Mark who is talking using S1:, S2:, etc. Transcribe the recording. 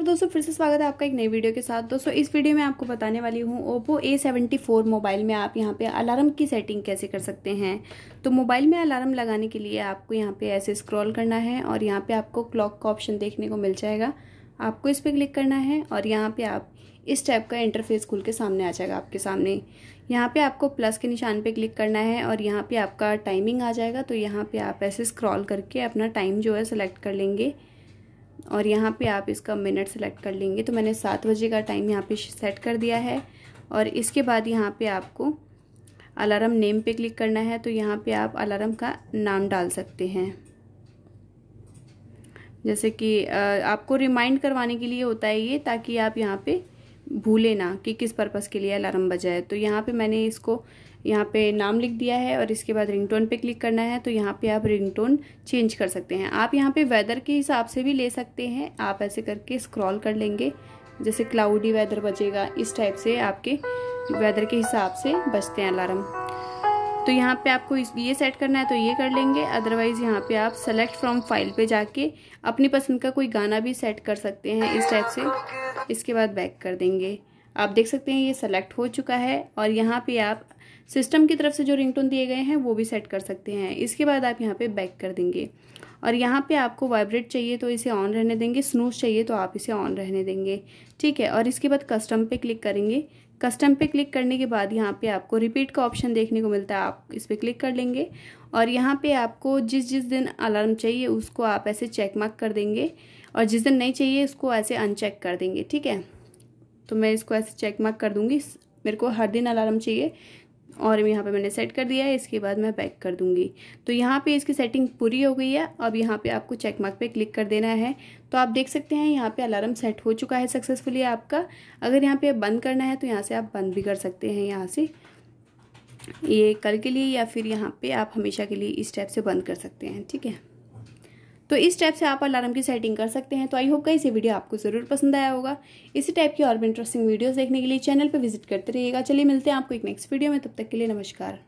S1: नमस्कार दोस्तों फिर से स्वागत है आपका एक नई वीडियो के साथ दोस्तों इस वीडियो में आपको बताने वाली हूँ Oppo A seventy four mobile में आप यहाँ पे अलार्म की सेटिंग कैसे कर सकते हैं तो मोबाइल में अलार्म लगाने के लिए आपको यहाँ पे ऐसे स्क्रॉल करना है और यहाँ पे आपको क्लॉक का ऑप्शन देखने को मिल जाएगा आपको इस पर क्लिक करना है और यहाँ पर आप इस टाइप का इंटरफेस खुल के सामने आ जाएगा आपके सामने यहाँ पर आपको प्लस के निशान पर क्लिक करना है और यहाँ पर आपका टाइमिंग आ जाएगा तो यहाँ पर आप ऐसे स्क्रॉल करके अपना टाइम जो है सेलेक्ट कर लेंगे और यहाँ पे आप इसका मिनट सेलेक्ट कर लेंगे तो मैंने सात बजे का टाइम यहाँ पे सेट कर दिया है और इसके बाद यहाँ पे आपको अलार्म नेम पे क्लिक करना है तो यहाँ पे आप अलार्म का नाम डाल सकते हैं जैसे कि आपको रिमाइंड करवाने के लिए होता है ये ताकि आप यहाँ पे भूले ना कि किस पर्पज़ के लिए अलार्म बजाए तो यहाँ पे मैंने इसको यहाँ पे नाम लिख दिया है और इसके बाद रिंगटोन पे क्लिक करना है तो यहाँ पे आप रिंगटोन चेंज कर सकते हैं आप यहाँ पे वेदर के हिसाब से भी ले सकते हैं आप ऐसे करके स्क्रॉल कर लेंगे जैसे क्लाउडी वेदर बजेगा इस टाइप से आपके वेदर के हिसाब से बजते हैं अलार्म तो यहाँ पे आपको ये सेट करना है तो ये कर लेंगे अदरवाइज़ यहाँ पे आप सेलेक्ट फ्रॉम फाइल पे जाके अपनी पसंद का कोई गाना भी सेट कर सकते हैं इस टाइप से इसके बाद बैक कर देंगे आप देख सकते हैं ये सेलेक्ट हो चुका है और यहाँ पे आप सिस्टम की तरफ से जो रिंगटोन दिए गए हैं वो भी सेट कर सकते हैं इसके बाद आप यहाँ पे बैक कर देंगे और यहाँ पे आपको वाइब्रेट चाहिए तो इसे ऑन रहने देंगे स्नूज चाहिए तो आप इसे ऑन रहने देंगे ठीक है और इसके बाद कस्टम पे क्लिक करेंगे कस्टम पे क्लिक करने के बाद यहाँ पे आपको रिपीट का ऑप्शन देखने को मिलता है आप इस पर क्लिक कर लेंगे और यहाँ पे आपको जिस जिस दिन अलार्म चाहिए उसको आप ऐसे चेक मार्क कर देंगे और जिस दिन नहीं चाहिए उसको ऐसे अनचेक कर देंगे ठीक है तो मैं इसको ऐसे चेक मार्क कर दूँगी मेरे को हर दिन अलार्म चाहिए और यहाँ पे मैंने सेट कर दिया है इसके बाद मैं बैक कर दूँगी तो यहाँ पे इसकी सेटिंग पूरी हो गई है अब यहाँ पे आपको चेक मार्क पे क्लिक कर देना है तो आप देख सकते हैं यहाँ पे अलार्म सेट हो चुका है सक्सेसफुली आपका अगर यहाँ पे बंद करना है तो यहाँ से आप बंद भी कर सकते हैं यहाँ से ये कल के लिए या फिर यहाँ पर आप हमेशा के लिए इस टाइप से बंद कर सकते हैं ठीक है तो इस टाइप से आप अलार्म की सेटिंग कर सकते हैं तो आई होप कहीं से वीडियो आपको ज़रूर पसंद आया होगा इसी टाइप की और भी इंटरेस्टिंग वीडियोज देखने के लिए चैनल पर विजिट करते रहिएगा चलिए मिलते हैं आपको एक नेक्स्ट वीडियो में तब तक के लिए नमस्कार